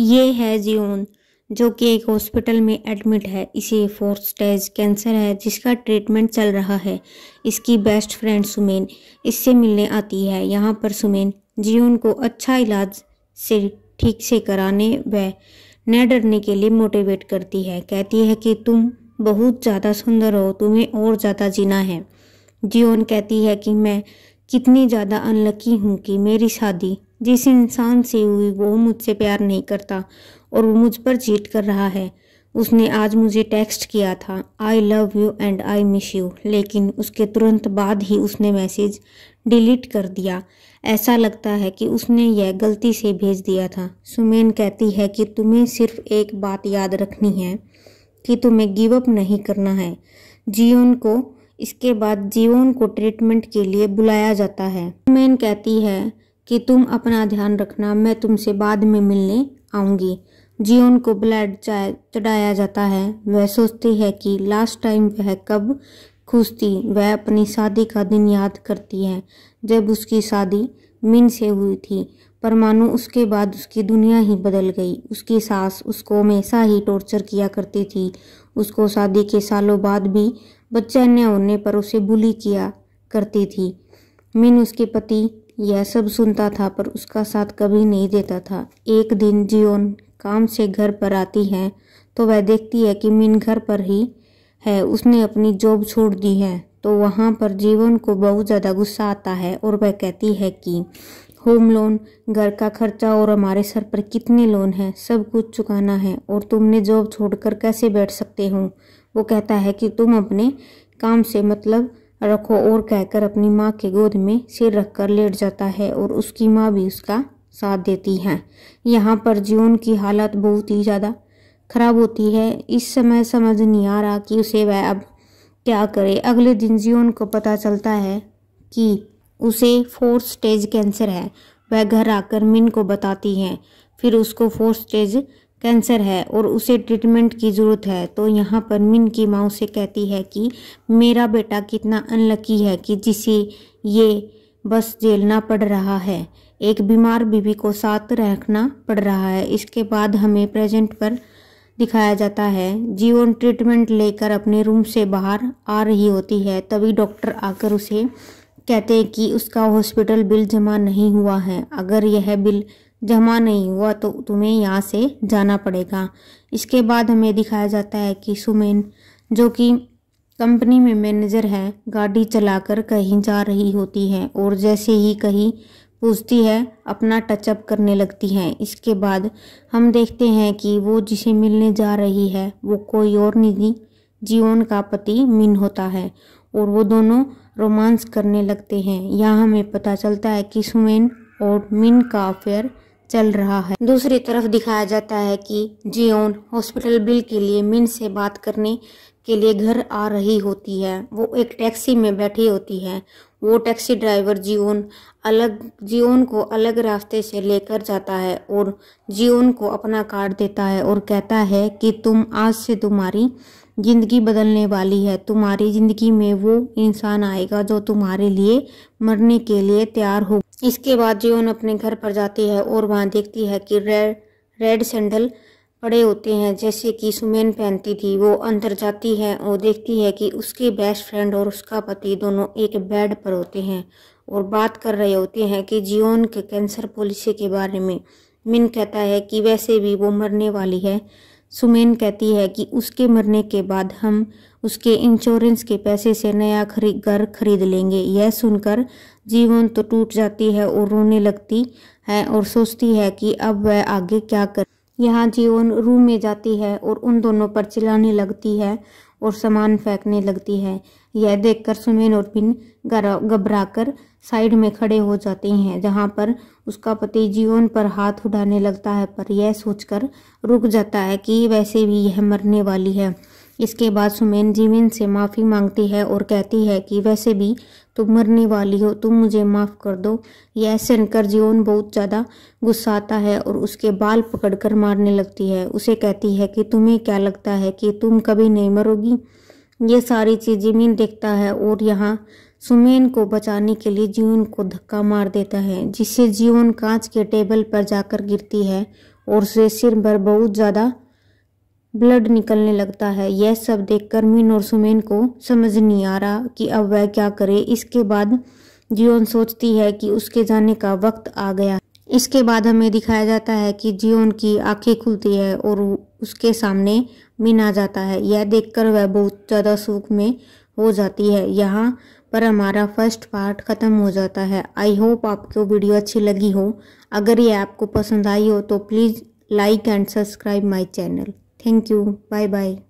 ये है जियोन जो कि एक हॉस्पिटल में एडमिट है इसे फोर्थ स्टेज कैंसर है जिसका ट्रीटमेंट चल रहा है इसकी बेस्ट फ्रेंड सुमेन इससे मिलने आती है यहाँ पर सुमेन जियोन को अच्छा इलाज से ठीक से कराने व न डरने के लिए मोटिवेट करती है कहती है कि तुम बहुत ज़्यादा सुंदर हो तुम्हें और ज़्यादा जीना है जियोन कहती है कि मैं कितनी ज़्यादा अनलकी हूँ कि मेरी शादी जिस इंसान से हुई वो मुझसे प्यार नहीं करता और वो मुझ पर चीट कर रहा है उसने आज मुझे टेक्स्ट किया था I love you and I miss you लेकिन उसके तुरंत बाद ही उसने मैसेज डिलीट कर दिया ऐसा लगता है कि उसने यह गलती से भेज दिया था सुमेन कहती है कि तुम्हें सिर्फ एक बात याद रखनी है कि तुम्हें गिव अप नहीं करना है जियोन को इसके बाद जीवन को ट्रीटमेंट के लिए बुलाया जाता है मेन कहती है कि तुम अपना ध्यान रखना मैं तुमसे बाद में मिलने आऊंगी जीवन को ब्लड चढ़ाया जाता है वह सोचती है कि लास्ट टाइम वह कब खुश थी वह अपनी शादी का दिन याद करती है जब उसकी शादी मिन से हुई थी पर मानो उसके बाद उसकी दुनिया ही बदल गई उसकी सास उसको हमेशा ही टॉर्चर किया करती थी उसको शादी के सालों बाद भी बच्चा न होने पर उसे बुली किया करती थी मिन उसके पति यह सब सुनता था पर उसका साथ कभी नहीं देता था एक दिन जियोन काम से घर पर आती है तो वह देखती है कि मिन घर पर ही है उसने अपनी जॉब छोड़ दी है तो वहाँ पर जीवन को बहुत ज़्यादा गुस्सा आता है और वह कहती है कि होम लोन घर का खर्चा और हमारे सर पर कितने लोन हैं सब कुछ चुकाना है और तुमने जॉब छोड़कर कैसे बैठ सकते हो वो कहता है कि तुम अपने काम से मतलब रखो और कहकर अपनी माँ के गोद में सिर रखकर लेट जाता है और उसकी माँ भी उसका साथ देती है यहाँ पर जीवन की हालत बहुत ही ज़्यादा खराब होती है इस समय समझ नहीं आ रहा कि उसे वह अब क्या करे अगले दिन जियोन को पता चलता है कि उसे फोर्थ स्टेज कैंसर है वह घर आकर मिन को बताती हैं फिर उसको फोर्थ स्टेज कैंसर है और उसे ट्रीटमेंट की ज़रूरत है तो यहाँ पर मिन की माँ उसे कहती है कि मेरा बेटा कितना अनलकी है कि जिसे ये बस झेलना पड़ रहा है एक बीमार बीवी को साथ रखना पड़ रहा है इसके बाद हमें प्रेजेंट पर दिखाया जाता है जीवन ट्रीटमेंट लेकर अपने रूम से बाहर आ रही होती है तभी डॉक्टर आकर उसे कहते हैं कि उसका हॉस्पिटल बिल जमा नहीं हुआ है अगर यह बिल जमा नहीं हुआ तो तुम्हें यहाँ से जाना पड़ेगा इसके बाद हमें दिखाया जाता है कि सुमेन जो कि कंपनी में मैनेजर है गाड़ी चलाकर कहीं जा रही होती है और जैसे ही कहीं पूछती है अपना टचअप करने लगती हैं इसके बाद हम देखते हैं कि वो जिसे मिलने जा रही है वो कोई और निधि जीवन का पति मिन होता है और वो दोनों रोमांस करने लगते हैं यहाँ हमें पता चलता है कि सुमेन और मिन का अफेयर चल रहा है दूसरी तरफ दिखाया जाता है कि जियोन हॉस्पिटल बिल के लिए मिन से बात करने के लिए घर आ रही होती है वो एक टैक्सी में बैठी होती है वो टैक्सी ड्राइवर जीवन अलग जीवन को अलग रास्ते से लेकर जाता है और जीवन को अपना कार्ड देता है और कहता है कि तुम आज से तुम्हारी ज़िंदगी बदलने वाली है तुम्हारी ज़िंदगी में वो इंसान आएगा जो तुम्हारे लिए मरने के लिए तैयार हो इसके बाद जीवन अपने घर पर जाती है और वहाँ देखती है कि रेड रेड सैंडल पड़े होते हैं जैसे कि सुमेन पहनती थी वो अंदर जाती है और देखती है कि उसके बेस्ट फ्रेंड और उसका पति दोनों एक बेड पर होते हैं और बात कर रहे होते हैं कि जियोन के कैंसर पॉलिसी के बारे में मिन कहता है कि वैसे भी वो मरने वाली है सुमेन कहती है कि उसके मरने के बाद हम उसके इंश्योरेंस के पैसे से नया खरी घर खरीद लेंगे यह सुनकर जीवन तो टूट जाती है और रोने लगती है और सोचती है कि अब वह आगे क्या करें यहाँ जीवन रूम में जाती है और उन दोनों पर चिल्लाने लगती है और सामान फेंकने लगती है यह देखकर सुमेन और पिन घबरा कर साइड में खड़े हो जाते हैं जहाँ पर उसका पति जीवन पर हाथ उठाने लगता है पर यह सोचकर रुक जाता है कि वैसे भी यह मरने वाली है इसके बाद सुमेन जीवन से माफ़ी मांगती है और कहती है कि वैसे भी तुम मरने वाली हो तुम मुझे माफ़ कर दो यह सुनकर जीवन बहुत ज़्यादा गुस्सा आता है और उसके बाल पकड़कर मारने लगती है उसे कहती है कि तुम्हें क्या लगता है कि तुम कभी नहीं मरोगी ये सारी चीज़ जीवन देखता है और यहाँ सुमेन को बचाने के लिए जीवन को धक्का मार देता है जिससे जीवन कांच के टेबल पर जाकर गिरती है और उसे सिर पर बहुत ज़्यादा ब्लड निकलने लगता है यह सब देखकर मीन और सुमेन को समझ नहीं आ रहा कि अब वह क्या करे इसके बाद जियोन सोचती है कि उसके जाने का वक्त आ गया इसके बाद हमें दिखाया जाता है कि जियोन की आंखें खुलती है और उसके सामने मीन आ जाता है यह देखकर वह बहुत ज़्यादा सुख में हो जाती है यहाँ पर हमारा फर्स्ट पार्ट ख़त्म हो जाता है आई होप आपको वीडियो अच्छी लगी हो अगर ये आपको पसंद आई हो तो please like and subscribe my channel Thank you. Bye bye.